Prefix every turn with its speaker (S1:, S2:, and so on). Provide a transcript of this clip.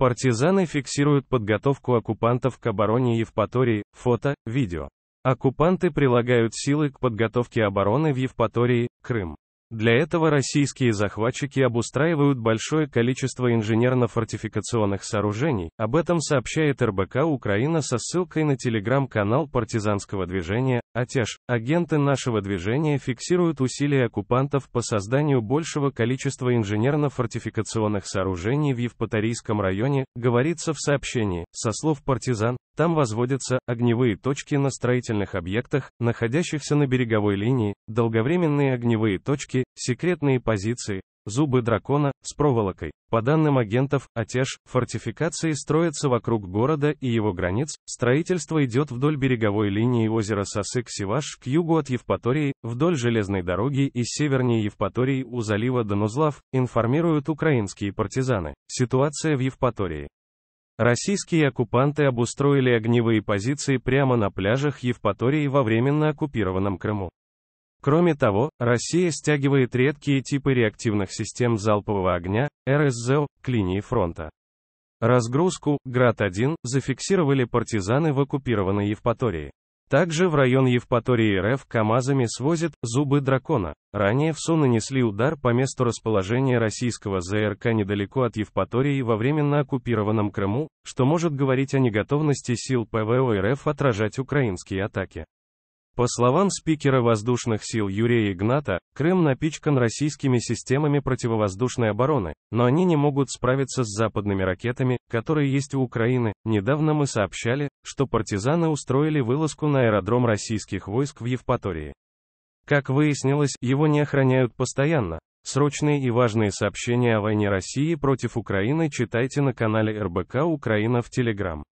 S1: Партизаны фиксируют подготовку оккупантов к обороне Евпатории, фото, видео. Оккупанты прилагают силы к подготовке обороны в Евпатории, Крым. Для этого российские захватчики обустраивают большое количество инженерно-фортификационных сооружений, об этом сообщает РБК Украина со ссылкой на телеграм-канал партизанского движения «Атеж». Агенты нашего движения фиксируют усилия оккупантов по созданию большего количества инженерно-фортификационных сооружений в Евпаторийском районе, говорится в сообщении, со слов партизан, там возводятся огневые точки на строительных объектах, находящихся на береговой линии, долговременные огневые точки Ошибки, секретные позиции, зубы дракона, с проволокой. По данным агентов, Атеш, фортификации строятся вокруг города и его границ, строительство идет вдоль береговой линии озера сосык сиваш к югу от Евпатории, вдоль железной дороги и севернее Евпатории у залива Донузлав, информируют украинские партизаны. Ситуация в Евпатории. Российские оккупанты обустроили огневые позиции прямо на пляжах Евпатории во временно оккупированном Крыму. Кроме того, Россия стягивает редкие типы реактивных систем залпового огня, РСЗО, к линии фронта. Разгрузку, Град-1, зафиксировали партизаны в оккупированной Евпатории. Также в район Евпатории РФ КАМАЗами свозят «Зубы дракона». Ранее в Су нанесли удар по месту расположения российского ЗРК недалеко от Евпатории во временно оккупированном Крыму, что может говорить о неготовности сил ПВО РФ отражать украинские атаки. По словам спикера воздушных сил Юрия Игната, Крым напичкан российскими системами противовоздушной обороны, но они не могут справиться с западными ракетами, которые есть у Украины. Недавно мы сообщали, что партизаны устроили вылазку на аэродром российских войск в Евпатории. Как выяснилось, его не охраняют постоянно. Срочные и важные сообщения о войне России против Украины читайте на канале РБК Украина в Телеграм.